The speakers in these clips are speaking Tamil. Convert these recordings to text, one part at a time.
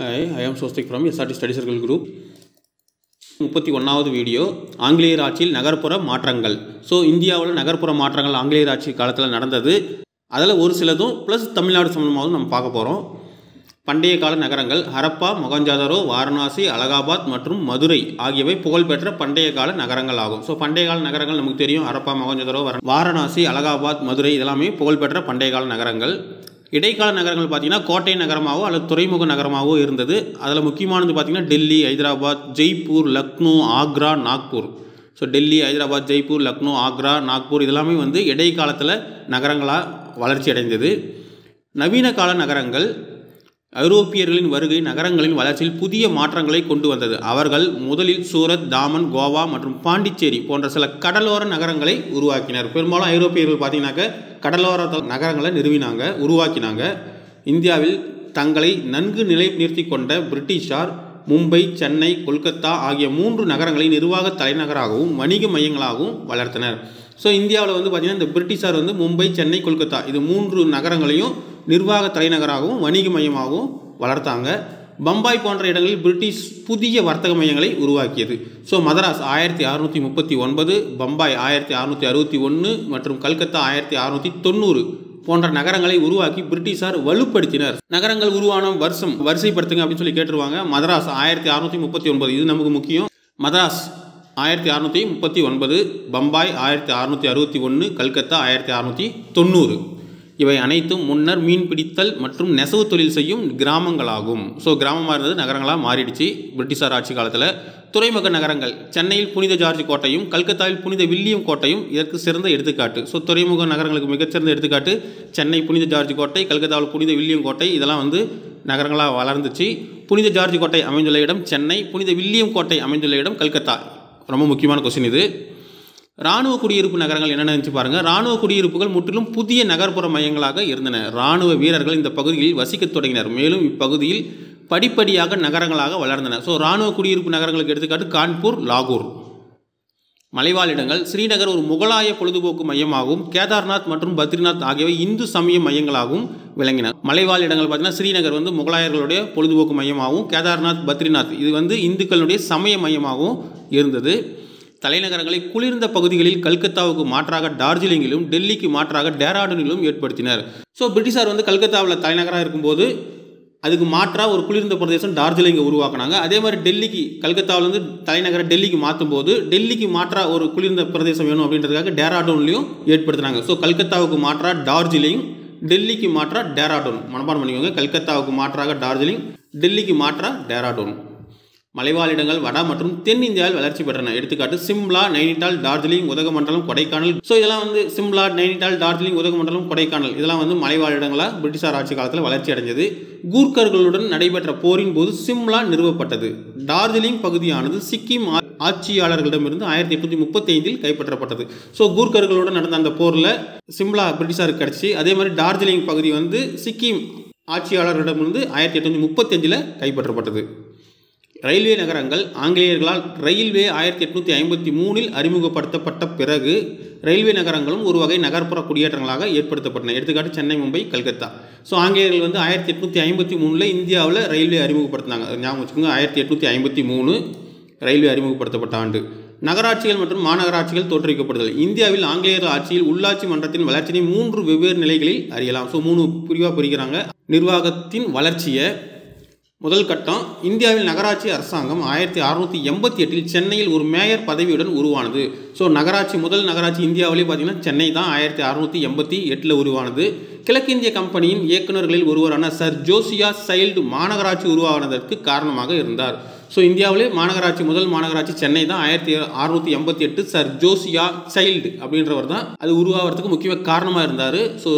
ஹாய் ஐ ஆம் சோஸ்திக் from SRT study circle group முப்பத்தி ஒன்றாவது வீடியோ ஆங்கிலேயர் ஆட்சியில் நகர்ப்புற மாற்றங்கள் ஸோ இந்தியாவில் நகர்ப்புற மாற்றங்கள் ஆங்கிலேயர் ஆட்சி காலத்தில் நடந்தது அதில் ஒரு சிலதும் ப்ளஸ் தமிழ்நாடு சம்பந்தமாகவும் நம்ம பார்க்க போகிறோம் பண்டைய கால நகரங்கள் ஹரப்பா மொகஞ்சாதரோ வாரணாசி அலகாபாத் மற்றும் மதுரை ஆகியவை புகழ்பெற்ற பண்டைய கால நகரங்கள் ஆகும் ஸோ பண்டைய கால நகரங்கள் நமக்கு தெரியும் ஹரப்பா மொகஞ்சாதரோ வாரணாசி அலகாபாத் மதுரை இதெல்லாமே புகழ்பெற்ற பண்டைய கால நகரங்கள் இடைக்கால நகரங்கள் பார்த்தீங்கன்னா கோட்டை நகரமாகவோ அல்லது துறைமுக நகரமாகவோ இருந்தது அதில் முக்கியமானது பார்த்திங்கன்னா டெல்லி ஹைதராபாத் ஜெய்ப்பூர் லக்னோ ஆக்ரா நாக்பூர் ஸோ டெல்லி ஹைதராபாத் ஜெய்ப்பூர் லக்னோ ஆக்ரா நாக்பூர் இதெல்லாமே வந்து இடைக்காலத்தில் நகரங்களாக வளர்ச்சி அடைந்தது நவீன கால நகரங்கள் ஐரோப்பியர்களின் வருகை நகரங்களின் வளர்ச்சியில் புதிய மாற்றங்களை கொண்டு வந்தது அவர்கள் முதலில் சூரத் தாமன் கோவா மற்றும் பாண்டிச்சேரி போன்ற சில கடலோர நகரங்களை உருவாக்கினர் பெரும்பாலும் ஐரோப்பியர்கள் பார்த்தீங்கன்னாக்க கடலோர நகரங்களை நிறுவினாங்க உருவாக்கினாங்க இந்தியாவில் தங்களை நன்கு நிலை நிறுத்தி கொண்ட பிரிட்டிஷார் மும்பை சென்னை கொல்கத்தா ஆகிய மூன்று நகரங்களை நிர்வாக தலைநகராகவும் வணிக மையங்களாகவும் வளர்த்தனர் ஸோ இந்தியாவில் வந்து பார்த்திங்கன்னா இந்த பிரிட்டிஷார் வந்து மும்பை சென்னை கொல்கத்தா இது மூன்று நகரங்களையும் நிர்வாக தலைநகராகவும் வணிக மையமாகவும் வளர்த்தாங்க பம்பாய் போன்ற இடங்களில் பிரிட்டிஷ் புதிய வர்த்தக மையங்களை உருவாக்கியது ஸோ மதராஸ் ஆயிரத்தி அறுநூற்றி முப்பத்தி ஒன்பது பம்பாய் ஆயிரத்தி அறுநூற்றி அறுபத்தி ஒன்று மற்றும் கல்கத்தா ஆயிரத்தி அறுநூற்றி தொண்ணூறு போன்ற நகரங்களை உருவாக்கி பிரிட்டிஷார் வலுப்படுத்தினர் நகரங்கள் உருவான வருஷம் வரிசைப்படுத்துங்க அப்படின்னு சொல்லி கேட்டுருவாங்க மதராஸ் ஆயிரத்தி அறுநூற்றி முப்பத்தி ஒன்பது இது நமக்கு முக்கியம் மதராஸ் ஆயிரத்தி அறுநூற்றி முப்பத்தி ஒன்பது பம்பாய் ஆயிரத்தி அறுநூற்றி அறுபத்தி ஒன்று கல்கத்தா ஆயிரத்தி அறுநூற்றி தொண்ணூறு இவை அனைத்தும் முன்னர் மீன் பிடித்தல் மற்றும் நெசவு தொழில் செய்யும் கிராமங்களாகும் ஸோ கிராமமாக இருந்தது நகரங்களாக மாறிடுச்சு பிரிட்டிஷார் ஆட்சி காலத்தில் துறைமுக நகரங்கள் சென்னையில் புனித ஜார்ஜ் கோட்டையும் கல்கத்தாவில் புனித வில்லியம் கோட்டையும் இதற்கு சிறந்த எடுத்துக்காட்டு ஸோ துறைமுக நகரங்களுக்கு மிகச்சிறந்த எடுத்துக்காட்டு சென்னை புனித ஜார்ஜ் கோட்டை கல்கத்தாவில் புனித வில்லியம் கோட்டை இதெல்லாம் வந்து நகரங்களாக வளர்ந்துச்சு புனித ஜார்ஜ் கோட்டை அமைந்துள்ள இடம் சென்னை புனித வில்லியம் கோட்டை அமைந்துள்ள இடம் கல்கத்தா ரொம்ப முக்கியமான கொஸ்டின் இது இராணுவ குடியிருப்பு நகரங்கள் என்னென்ன பாருங்கள் இராணுவ குடியிருப்புகள் முற்றிலும் புதிய நகர்ப்புற மையங்களாக இருந்தன இராணுவ வீரர்கள் இந்த பகுதியில் வசிக்கத் தொடங்கினர் மேலும் இப்பகுதியில் படிப்படியாக நகரங்களாக வளர்ந்தன ஸோ இராணுவ குடியிருப்பு நகரங்களுக்கு எடுத்துக்காட்டு கான்பூர் லாகூர் மலைவாழ் இடங்கள் ஸ்ரீநகர் ஒரு முகலாய பொழுதுபோக்கு மையமாகவும் கேதார்நாத் மற்றும் பத்ரிநாத் ஆகியவை இந்து சமய மையங்களாகவும் விளங்கின மலைவாழ் இடங்கள் பார்த்தீங்கன்னா ஸ்ரீநகர் வந்து முகலாயர்களுடைய பொழுதுபோக்கு மையமாகவும் கேதார்நாத் பத்ரிநாத் இது வந்து இந்துக்களுடைய சமய மையமாகவும் இருந்தது தலைநகரங்களை குளிர்ந்த பகுதிகளில் கல்கத்தாவுக்கு மாற்றாக டார்ஜிலிங்கிலும் டெல்லிக்கு மாற்றாக டேராடூனிலும் ஏற்படுத்தினர் ஸோ பிரிட்டிஷார் வந்து கல்கத்தாவில் தலைநகராக இருக்கும்போது அதுக்கு மாற்றாக ஒரு குளிர்ந்த பிரதேசம் டார்ஜிலிங்கை உருவாக்குனாங்க அதே மாதிரி டெல்லிக்கு கல்கத்தாவிலேருந்து தலைநகரை டெல்லிக்கு மாற்றும் போது டெல்லிக்கு மாற்றாக ஒரு குளிர்ந்த பிரதேசம் வேணும் அப்படின்றதுக்காக டேராடூன்லையும் ஏற்படுத்தினாங்க ஸோ கல்கத்தாவுக்கு மாற்றாக டார்ஜிலிங் டெல்லிக்கு மாற்றாக டேராடூன் மனப்பாடம் பண்ணிக்கோங்க கல்கத்தாவுக்கு மாற்றாக டார்ஜிலிங் டெல்லிக்கு மாற்றாக டேராடூன் மலைவாழ் இடங்கள் வட மற்றும் தென்னிந்தியாவில் வளர்ச்சி பெற்றன எடுத்துக்காட்டு சிம்லா நைனிட்டால் டார்ஜிலிங் உதகமண்டலம் கொடைக்கானல் ஸோ இதெல்லாம் வந்து சிம்லா நைனிட்டால் டார்ஜிலிங் உதகமண்டலம் கொடைக்கானல் இதெல்லாம் வந்து மலைவாழ் இடங்களாக பிரிட்டிஷார் ஆட்சி காலத்தில் வளர்ச்சி அடைஞ்சது கூர்க்கர்களுடன் நடைபெற்ற போரின் போது சிம்லா நிறுவப்பட்டது டார்ஜிலிங் பகுதியானது சிக்கிம் ஆட்சியாளர்களிடமிருந்து ஆயிரத்தி எட்நூற்றி முப்பத்தைந்தில் கைப்பற்றப்பட்டது ஸோ கூர்கர்களுடன் நடந்த அந்த போரில் சிம்லா பிரிட்டிஷாருக்கு கிடச்சி அதே மாதிரி டார்ஜிலிங் பகுதி வந்து சிக்கிம் ஆட்சியாளர்களிடமிருந்து ஆயிரத்தி எட்நூற்றி முப்பத்தஞ்சில் கைப்பற்றப்பட்டது ரயில்வே நகரங்கள் ஆங்கிலேயர்களால் ரயில்வே ஆயிரத்தி எட்நூற்றி ஐம்பத்தி மூணில் அறிமுகப்படுத்தப்பட்ட பிறகு ரயில்வே நகரங்களும் ஒரு வகை நகர்ப்புற குடியேற்றங்களாக ஏற்படுத்தப்பட்டன எடுத்துக்காட்டு சென்னை மும்பை கல்கத்தா ஸோ ஆங்கிலேயர்கள் வந்து ஆயிரத்தி எட்நூற்றி ஐம்பத்தி மூணில் இந்தியாவில் ரயில்வே அறிமுகப்படுத்தினாங்க ஞாபகம் வச்சுக்கோங்க ஆயிரத்தி எட்நூற்றி ஐம்பத்தி மூணு ரயில்வே அறிமுகப்படுத்தப்பட்ட ஆண்டு நகராட்சிகள் மற்றும் மாநகராட்சிகள் தோற்றுவிக்கப்படுதல் இந்தியாவில் ஆங்கிலேயர் ஆட்சியில் உள்ளாட்சி மன்றத்தின் வளர்ச்சியை மூன்று வெவ்வேறு நிலைகளில் அறியலாம் ஸோ மூணு பிரிவாக புரிகிறாங்க நிர்வாகத்தின் வளர்ச்சியை முதல் கட்டம் இந்தியாவில் நகராட்சி அரசாங்கம் ஆயிரத்தி அறுநூத்தி எண்பத்தி எட்டில் சென்னையில் ஒரு மேயர் பதவியுடன் உருவானது ஸோ நகராட்சி முதல் நகராட்சி இந்தியாவிலே பார்த்தீங்கன்னா சென்னை தான் ஆயிரத்தி அறுநூத்தி எண்பத்தி எட்டில் உருவானது கிழக்கிந்திய கம்பெனியின் இயக்குநர்களில் ஒருவரான சர் ஜோசியா சைல்டு மாநகராட்சி உருவானதற்கு காரணமாக இருந்தார் ஸோ இந்தியாவிலே மாநகராட்சி முதல் மாநகராட்சி சென்னை தான் ஆயிரத்தி அறுநூத்தி எண்பத்தி எட்டு சர் ஜோசியா சைல்டு அப்படின்றவர் தான் அது உருவாகிறதுக்கு முக்கிய காரணமாக இருந்தார் ஸோ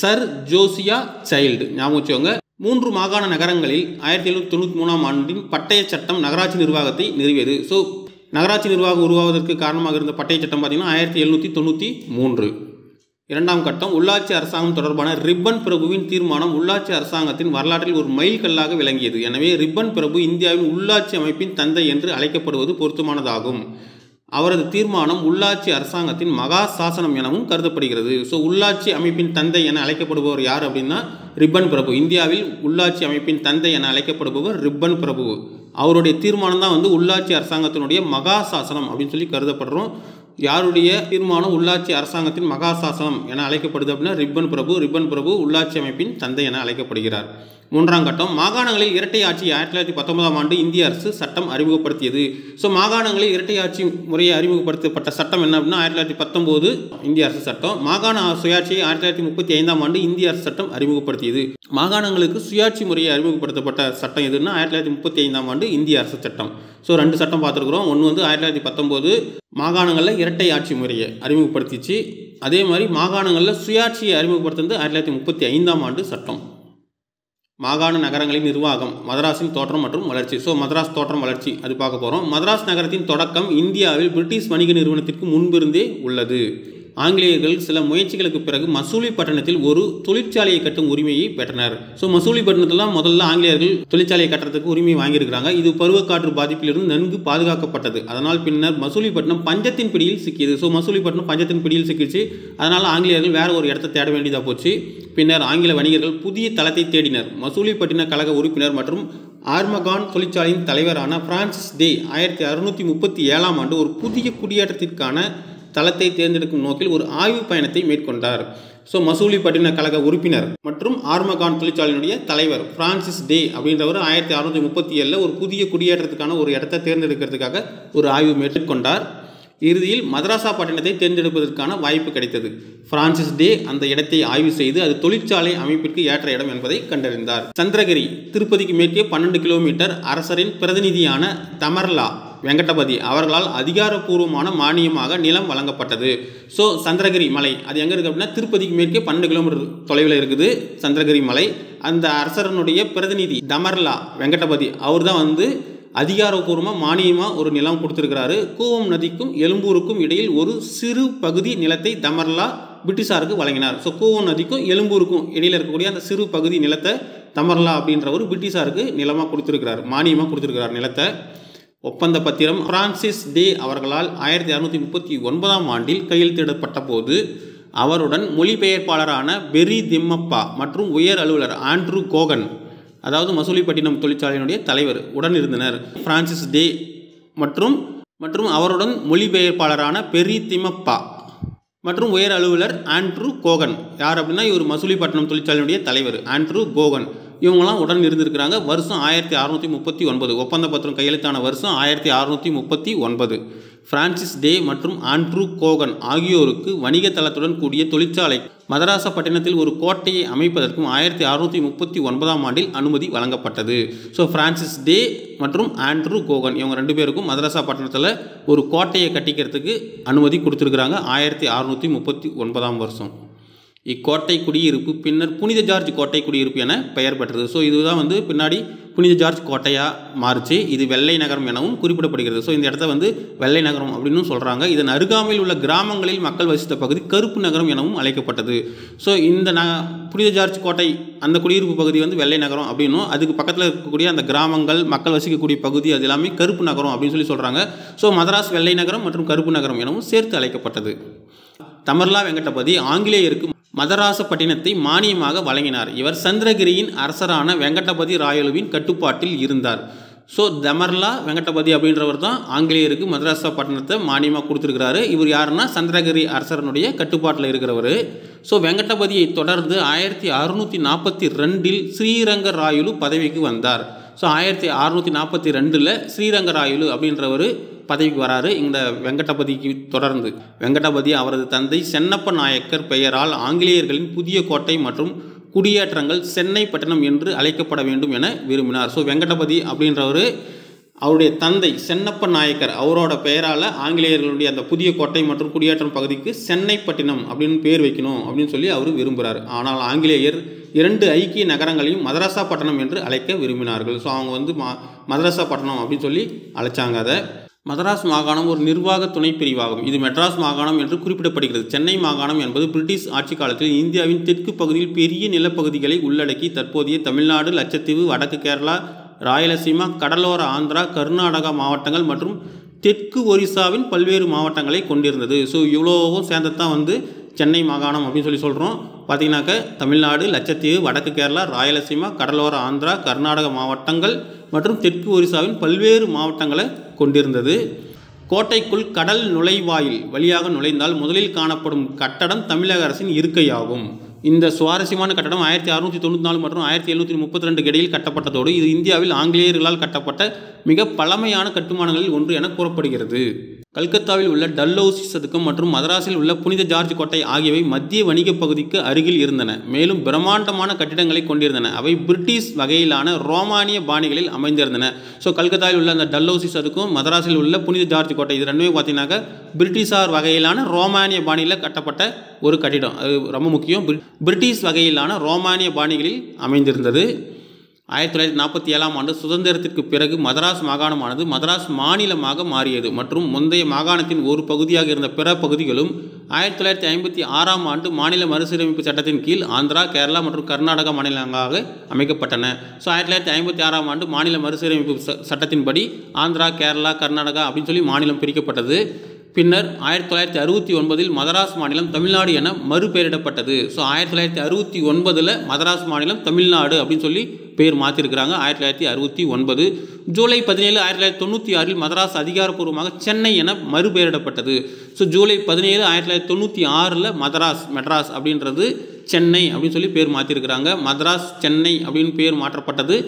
சர் ஜோசியா சைல்டு ஞாபகம் வச்சுக்கோங்க மூன்று மாகாண நகரங்களில் ஆயிரத்தி எழுநூற்றி தொண்ணூற்றி மூணாம் ஆண்டின் பட்டய சட்டம் நகராட்சி நிர்வாகத்தை நிறுவியது ஸோ நகராட்சி நிர்வாகம் உருவாவதற்கு காரணமாக இருந்த பட்டய சட்டம் பார்த்திங்கன்னா ஆயிரத்தி எழுநூற்றி தொண்ணூற்றி மூன்று இரண்டாம் கட்டம் உள்ளாட்சி அரசாங்கம் தொடர்பான ரிப்பன் பிரபுவின் தீர்மானம் உள்ளாட்சி அரசாங்கத்தின் வரலாற்றில் ஒரு மைல்கல்லாக விளங்கியது எனவே ரிப்பன் பிரபு இந்தியாவின் உள்ளாட்சி அமைப்பின் தந்தை என்று அழைக்கப்படுவது பொருத்தமானதாகும் அவரது தீர்மானம் உள்ளாட்சி அரசாங்கத்தின் மகா சாசனம் எனவும் கருதப்படுகிறது ஸோ உள்ளாட்சி அமைப்பின் தந்தை என அழைக்கப்படுபவர் யார் அப்படின்னா ரிப்பன் பிரபு இந்தியாவில் உள்ளாட்சி அமைப்பின் தந்தை என அழைக்கப்படுபவர் ரிப்பன் பிரபு அவருடைய தீர்மானம் தான் வந்து உள்ளாட்சி அரசாங்கத்தினுடைய மகாசாசனம் அப்படின்னு சொல்லி கருதப்படுறோம் யாருடைய தீர்மானம் உள்ளாட்சி அரசாங்கத்தின் மகாசாசனம் என அழைக்கப்படுது அப்படின்னா ரிப்பன் பிரபு ரிப்பன் பிரபு உள்ளாட்சி அமைப்பின் தந்தை என அழைக்கப்படுகிறார் மூன்றாம் கட்டம் மாகாணங்களில் இரட்டை ஆட்சி ஆயிரத்தி தொள்ளாயிரத்தி பத்தொன்பதாம் ஆண்டு இந்திய அரசு சட்டம் அறிமுகப்படுத்தியது ஸோ மாகாணங்களில் இரட்டை ஆட்சி முறையை அறிமுகப்படுத்தப்பட்ட சட்டம் என்ன அப்படின்னா ஆயிரத்தி தொள்ளாயிரத்தி பத்தொம்போது இந்திய அரசு சட்டம் மாகாண சுயாட்சியை ஆயிரத்தி தொள்ளாயிரத்தி முப்பத்தி ஐந்தாம் ஆண்டு இந்திய அரசு சட்டம் அறிமுகப்படுத்தியது மாகாணங்களுக்கு சுயாட்சி முறையை அறிமுகப்படுத்தப்பட்ட சட்டம் எதுன்னா ஆயிரத்தி தொள்ளாயிரத்தி முப்பத்தி ஐந்தாம் ஆண்டு இந்திய அரசு சட்டம் ஸோ ரெண்டு சட்டம் பார்த்துருக்குறோம் ஒன்று வந்து ஆயிரத்தி தொள்ளாயிரத்தி பத்தொம்போது மாகாணங்களில் இரட்டை ஆட்சி முறையை அறிமுகப்படுத்திச்சு அதே மாதிரி மாகாணங்களில் சுயாட்சியை அறிமுகப்படுத்துறது ஆயிரத்தி தொள்ளாயிரத்தி முப்பத்தி ஐந்தாம் ஆண்டு சட்டம் மாகாண நகரங்களின் நிர்வாகம் மதராஸின் தோற்றம் மற்றும் வளர்ச்சி ஸோ மதராஸ் தோற்றம் வளர்ச்சி அது பார்க்க போகிறோம் மதராஸ் நகரத்தின் தொடக்கம் இந்தியாவில் பிரிட்டிஷ் வணிக நிறுவனத்திற்கு முன்பிருந்தே உள்ளது ஆங்கிலேயர்கள் சில முயற்சிகளுக்கு பிறகு மசூலி பட்டணத்தில் ஒரு தொழிற்சாலையை கட்டும் உரிமையை பெற்றனர் ஸோ மசூலி பட்டணத்தில் முதல்ல ஆங்கிலேயர்கள் தொழிற்சாலையை கட்டுறதுக்கு உரிமையை வாங்கியிருக்கிறாங்க இது பருவக்காற்று பாதிப்பிலிருந்து நன்கு பாதுகாக்கப்பட்டது அதனால் பின்னர் மசூலி பட்டணம் பஞ்சத்தின் பிடியில் சிக்கியது ஸோ மசூலி பட்டணம் பஞ்சத்தின் பிடியில் சிக்கிச்சு அதனால் ஆங்கிலேயர்கள் வேற ஒரு இடத்தை தேட வேண்டியதாக போச்சு பின்னர் ஆங்கில வணிகர்கள் புதிய தளத்தை தேடினர் மசூலி பட்டின கழக உறுப்பினர் மற்றும் ஆர்மகான் தொழிற்சாலையின் தலைவரான பிரான்சிஸ் டே ஆயிரத்தி அறுநூற்றி முப்பத்தி ஏழாம் ஆண்டு ஒரு புதிய குடியேற்றத்திற்கான தளத்தை தேர்ந்தெடுக்கும் நோக்கில் ஒரு ஆய்வு பயணத்தை மேற்கொண்டார் ஸோ மசூலி பட்டின கழக உறுப்பினர் மற்றும் ஆர்மகான் தொழிற்சாலையினுடைய தலைவர் பிரான்சிஸ் டே அப்படின்றவர் ஆயிரத்தி அறுநூத்தி முப்பத்தி ஏழில் ஒரு புதிய குடியேற்றத்துக்கான ஒரு இடத்தை தேர்ந்தெடுக்கிறதுக்காக ஒரு ஆய்வு மேற்கொண்டார் இறுதியில் மதராசா பட்டினத்தை தேர்ந்தெடுப்பதற்கான வாய்ப்பு கிடைத்தது பிரான்சிஸ் டே அந்த இடத்தை ஆய்வு செய்து அது தொழிற்சாலை அமைப்பிற்கு ஏற்ற இடம் என்பதை கண்டறிந்தார் சந்திரகிரி திருப்பதிக்கு மேற்கே பன்னெண்டு கிலோமீட்டர் அரசரின் பிரதிநிதியான தமர்லா வெங்கடபதி அவர்களால் அதிகாரப்பூர்வமான மானியமாக நிலம் வழங்கப்பட்டது ஸோ சந்திரகிரி மலை அது எங்கே இருக்குது அப்படின்னா திருப்பதிக்கு மேற்கே பன்னெண்டு கிலோமீட்டர் தொலைவில் இருக்குது சந்திரகிரி மலை அந்த அரசரனுடைய பிரதிநிதி தமர்லா வெங்கடபதி அவர் தான் வந்து அதிகாரப்பூர்வமாக மானியமாக ஒரு நிலம் கொடுத்துருக்கிறாரு கூவம் நதிக்கும் எலும்பூருக்கும் இடையில் ஒரு சிறு பகுதி நிலத்தை தமர்லா பிரிட்டிஷாருக்கு வழங்கினார் ஸோ கூவம் நதிக்கும் எலும்பூருக்கும் இடையில் இருக்கக்கூடிய அந்த சிறு பகுதி நிலத்தை தமர்லா அப்படின்றவர் பிரிட்டிஷாருக்கு நிலமாக கொடுத்துருக்கிறார் மானியமாக கொடுத்துருக்கிறார் நிலத்தை ஒப்பந்த பத்திரம் பிரான்சிஸ் டே அவர்களால் ஆயிரத்தி அறுநூற்றி முப்பத்தி ஒன்பதாம் ஆண்டில் கையெழுத்திடப்பட்ட போது அவருடன் மொழிபெயர்ப்பாளரான பெரி திம்மப்பா மற்றும் உயர் அலுவலர் ஆண்ட்ரூ கோகன் அதாவது மசூலிப்பட்டினம் தொழிற்சாலையினுடைய தலைவர் உடன் இருந்தனர் பிரான்சிஸ் டே மற்றும் மற்றும் அவருடன் மொழிபெயர்ப்பாளரான பெரி திமப்பா மற்றும் உயர் அலுவலர் ஆண்ட்ரூ கோகன் யார் அப்படின்னா இவர் மசூலிப்பட்டினம் தொழிற்சாலையினுடைய தலைவர் ஆண்ட்ரூ கோகன் இவங்களாம் உடன் இருந்திருக்கிறாங்க வருஷம் ஆயிரத்தி அறநூற்றி முப்பத்தி ஒன்பது ஒப்பந்த பத்திரம் கையெழுத்தான வருஷம் ஆயிரத்தி அறநூற்றி முப்பத்தி ஒன்பது பிரான்சிஸ் டே மற்றும் ஆண்ட்ரூ கோகன் ஆகியோருக்கு வணிக தளத்துடன் கூடிய தொழிற்சாலை மதராசப்பட்டினத்தில் ஒரு கோட்டையை அமைப்பதற்கும் ஆயிரத்தி அறுநூற்றி முப்பத்தி ஒன்பதாம் ஆண்டில் அனுமதி வழங்கப்பட்டது ஸோ பிரான்சிஸ் டே மற்றும் ஆண்ட்ரூ கோகன் இவங்க ரெண்டு பேருக்கும் மதராசப்பட்டினத்தில் ஒரு கோட்டையை கட்டிக்கிறதுக்கு அனுமதி கொடுத்துருக்குறாங்க ஆயிரத்தி அறுநூற்றி முப்பத்தி ஒன்பதாம் வருஷம் இக்கோட்டை குடியிருப்பு பின்னர் புனித ஜார்ஜ் கோட்டை குடியிருப்பு என பெயர் பெற்றது ஸோ இதுதான் வந்து பின்னாடி புனித ஜார்ஜ் கோட்டையாக மாறுச்சு இது வெள்ளை நகரம் எனவும் குறிப்பிடப்படுகிறது ஸோ இந்த இடத்த வந்து வெள்ளை நகரம் அப்படின்னு சொல்கிறாங்க இதன் அருகாமையில் உள்ள கிராமங்களில் மக்கள் வசித்த பகுதி கருப்பு நகரம் எனவும் அழைக்கப்பட்டது ஸோ இந்த ந புனித ஜார்ஜ் கோட்டை அந்த குடியிருப்பு பகுதி வந்து வெள்ளை நகரம் அப்படின்னும் அதுக்கு பக்கத்தில் இருக்கக்கூடிய அந்த கிராமங்கள் மக்கள் வசிக்கக்கூடிய பகுதி அது எல்லாமே கருப்பு நகரம் அப்படின்னு சொல்லி சொல்கிறாங்க ஸோ மதராஸ் வெள்ளை நகரம் மற்றும் கருப்பு நகரம் எனவும் சேர்த்து அழைக்கப்பட்டது தமர்லா வெங்கடபதி ஆங்கிலேயருக்கு மதராசப்பட்டினத்தை மானியமாக வழங்கினார் இவர் சந்திரகிரியின் அரசரான வெங்கடபதி ராயலுவின் கட்டுப்பாட்டில் இருந்தார் ஸோ தமர்லா வெங்கடபதி அப்படின்றவர் தான் ஆங்கிலேயருக்கு மதராசா மானியமாக கொடுத்துருக்கிறாரு இவர் யாருன்னா சந்திரகிரி அரசரனுடைய கட்டுப்பாட்டில் இருக்கிறவர் ஸோ வெங்கடபதியை தொடர்ந்து ஆயிரத்தி அறுநூற்றி நாற்பத்தி ரெண்டில் ஸ்ரீரங்க ராயுலு பதவிக்கு வந்தார் ஸோ ஆயிரத்தி அறுநூற்றி நாற்பத்தி ரெண்டில் ஸ்ரீரங்க ராயுலு அப்படின்றவர் பதவிக்கு வராரு இந்த வெங்கடபதிக்கு தொடர்ந்து வெங்கடபதி அவரது தந்தை சென்னப்ப நாயக்கர் பெயரால் ஆங்கிலேயர்களின் புதிய கோட்டை மற்றும் குடியேற்றங்கள் சென்னை பட்டணம் என்று அழைக்கப்பட வேண்டும் என விரும்பினார் ஸோ வெங்கடபதி அப்படின்றவர் அவருடைய தந்தை சென்னப்ப நாயக்கர் அவரோட பெயரால் ஆங்கிலேயர்களுடைய அந்த புதிய கோட்டை மற்றும் குடியேற்றம் பகுதிக்கு சென்னை பட்டினம் அப்படின்னு பேர் வைக்கணும் அப்படின்னு சொல்லி அவர் விரும்புகிறார் ஆனால் ஆங்கிலேயர் இரண்டு ஐக்கிய நகரங்களையும் மதராசா பட்டணம் என்று அழைக்க விரும்பினார்கள் ஸோ அவங்க வந்து மதராசா பட்டணம் அப்படின்னு சொல்லி அழைச்சாங்க அதை மதராஸ் மாகாணம் ஒரு நிர்வாக துணை பிரிவாகும் இது மெட்ராஸ் மாகாணம் என்று குறிப்பிடப்படுகிறது சென்னை மாகாணம் என்பது பிரிட்டிஷ் ஆட்சி காலத்தில் இந்தியாவின் தெற்கு பகுதியில் பெரிய நிலப்பகுதிகளை உள்ளடக்கி தற்போதைய தமிழ்நாடு லட்சத்தீவு வடக்கு கேரளா ராயலசீமா கடலோர ஆந்திரா கர்நாடகா மாவட்டங்கள் மற்றும் தெற்கு ஒரிசாவின் பல்வேறு மாவட்டங்களை கொண்டிருந்தது ஸோ இவ்வளோவும் சேர்ந்து தான் வந்து சென்னை மாகாணம் அப்படின்னு சொல்லி சொல்கிறோம் பார்த்திங்கனாக்க தமிழ்நாடு லட்சத்தீவு வடக்கு கேரளா ராயலசீமா கடலோர ஆந்திரா கர்நாடக மாவட்டங்கள் மற்றும் தெற்கு ஒரிசாவின் பல்வேறு மாவட்டங்களை கொண்டிருந்தது கோட்டைக்குள் கடல் நுழைவாயில் வழியாக நுழைந்தால் முதலில் காணப்படும் கட்டடம் தமிழக அரசின் இருக்கையாகும் இந்த சுவாரஸ்யமான கட்டடம் ஆயிரத்தி அறுநூற்றி தொண்ணூற்றி நாலு மற்றும் ஆயிரத்தி எழுநூற்றி முப்பத்தி ரெண்டு இடையில் கட்டப்பட்டதோடு இது இந்தியாவில் ஆங்கிலேயர்களால் கட்டப்பட்ட மிக பழமையான கட்டுமானங்களில் ஒன்று என கூறப்படுகிறது கல்கத்தாவில் உள்ள டல்லோசி சதுக்கம் மற்றும் மதராஸில் உள்ள புனித ஜார்ஜ் கோட்டை ஆகியவை மத்திய வணிகப் பகுதிக்கு அருகில் இருந்தன மேலும் பிரம்மாண்டமான கட்டிடங்களை கொண்டிருந்தன அவை பிரிட்டிஷ் வகையிலான ரோமானிய பாணிகளில் அமைந்திருந்தன ஸோ கல்கத்தாவில் உள்ள அந்த டல்லோசி சதுக்கம் மதராஸில் உள்ள புனித ஜார்ஜ் கோட்டை இது ரெண்டுமே பார்த்தீங்கன்னாக்க பிரிட்டிஷார் வகையிலான ரோமானிய பாணியில் கட்டப்பட்ட ஒரு கட்டிடம் அது ரொம்ப முக்கியம் பிரிட்டிஷ் வகையிலான ரோமானிய பாணிகளில் அமைந்திருந்தது ஆயிரத்தி தொள்ளாயிரத்தி நாற்பத்தி ஏழாம் ஆண்டு சுதந்திரத்திற்கு பிறகு மதராஸ் மாகாணமானது மதராஸ் மாநிலமாக மாறியது மற்றும் முந்தைய மாகாணத்தின் ஒரு பகுதியாக இருந்த பிற பகுதிகளும் ஆயிரத்தி தொள்ளாயிரத்தி ஐம்பத்தி ஆறாம் ஆண்டு மாநில மறுசீரமைப்பு சட்டத்தின் கீழ் ஆந்திரா கேரளா மற்றும் கர்நாடகா மாநிலங்களாக அமைக்கப்பட்டன ஸோ ஆயிரத்தி தொள்ளாயிரத்தி ஐம்பத்தி ஆறாம் ஆண்டு மாநில மறுசீரமைப்பு சட்டத்தின்படி ஆந்திரா கேரளா கர்நாடகா அப்படின்னு சொல்லி மாநிலம் பிரிக்கப்பட்டது பின்னர் ஆயிரத்தி தொள்ளாயிரத்தி அறுபத்தி ஒன்பதில் மதராஸ் மாநிலம் தமிழ்நாடு என மறுபெயரிடப்பட்டது ஸோ ஆயிரத்தி தொள்ளாயிரத்தி அறுபத்தி ஒன்பதில் மதராஸ் மாநிலம் தமிழ்நாடு அப்படின்னு சொல்லி பேர் மாற்றிருக்கிறாங்க ஆயிரத்தி தொள்ளாயிரத்தி அறுபத்தி ஒன்பது ஜூலை பதினேழு ஆயிரத்தி தொள்ளாயிரத்தி தொண்ணூற்றி ஆறில் மதராஸ் அதிகாரப்பூர்வமாக சென்னை என மறுபெயரிடப்பட்டது ஸோ ஜூலை பதினேழு ஆயிரத்தி தொள்ளாயிரத்தி தொண்ணூற்றி ஆறில் மதராஸ் மெட்ராஸ் அப்படின்றது சென்னை அப்படின்னு சொல்லி பேர் மாற்றிருக்கிறாங்க மதராஸ் சென்னை அப்படின்னு பேர் மாற்றப்பட்டது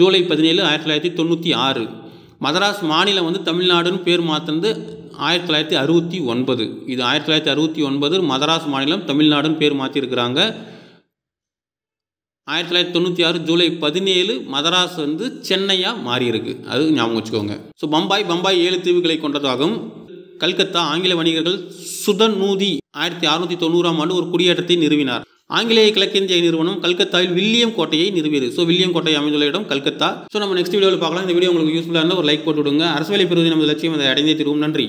ஜூலை பதினேழு ஆயிரத்தி தொள்ளாயிரத்தி தொண்ணூற்றி ஆறு மதராஸ் மாநிலம் வந்து தமிழ்நாடுன்னு பேர் மாற்றினது ஆயிரத்தி தொள்ளாயிரத்தி அறுபத்தி ஒன்பது இது ஆயிரத்தி தொள்ளாயிரத்தி அறுபத்தி ஒன்பது மதராஸ் மாநிலம் தமிழ்நாடுன்னு பேர் மாற்றிருக்கிறாங்க ஆயிரத்தி தொள்ளாயிரத்தி தொண்ணூற்றி ஆறு ஜூலை பதினேழு மதராஸ் வந்து சென்னையாக மாறியிருக்கு அது ஞாபகம் வச்சுக்கோங்க ஸோ பம்பாய் பம்பாய் ஏழு தீவுகளை கொண்டதாகும் கல்கத்தா ஆங்கில வணிகர்கள் சுதநூதி ஆயிரத்தி அறுநூத்தி தொண்ணூறாம் ஆண்டு ஒரு குடியேற்றத்தை நிறுவினார் ஆங்கிலேய கிழக்கிந்திய நிறுவனம் கல்கத்தாவில் வில்லியம் கோட்டையை நிறுவியது ஸோ வில்லியம் கோட்டை அமைந்துள்ள இடம் கல்கத்தா ஸோ நம்ம நெக்ஸ்ட் வீடியோவில் பார்க்கலாம் இந்த வீடியோ உங்களுக்கு யூஸ்ஃபுல்லாக இருந்தால் ஒரு லைக் போட்டு விடுங்க அரசு வேலை பெறுவது நமது லட்சியம் அதை அடைந்தே திருவும் நன்றி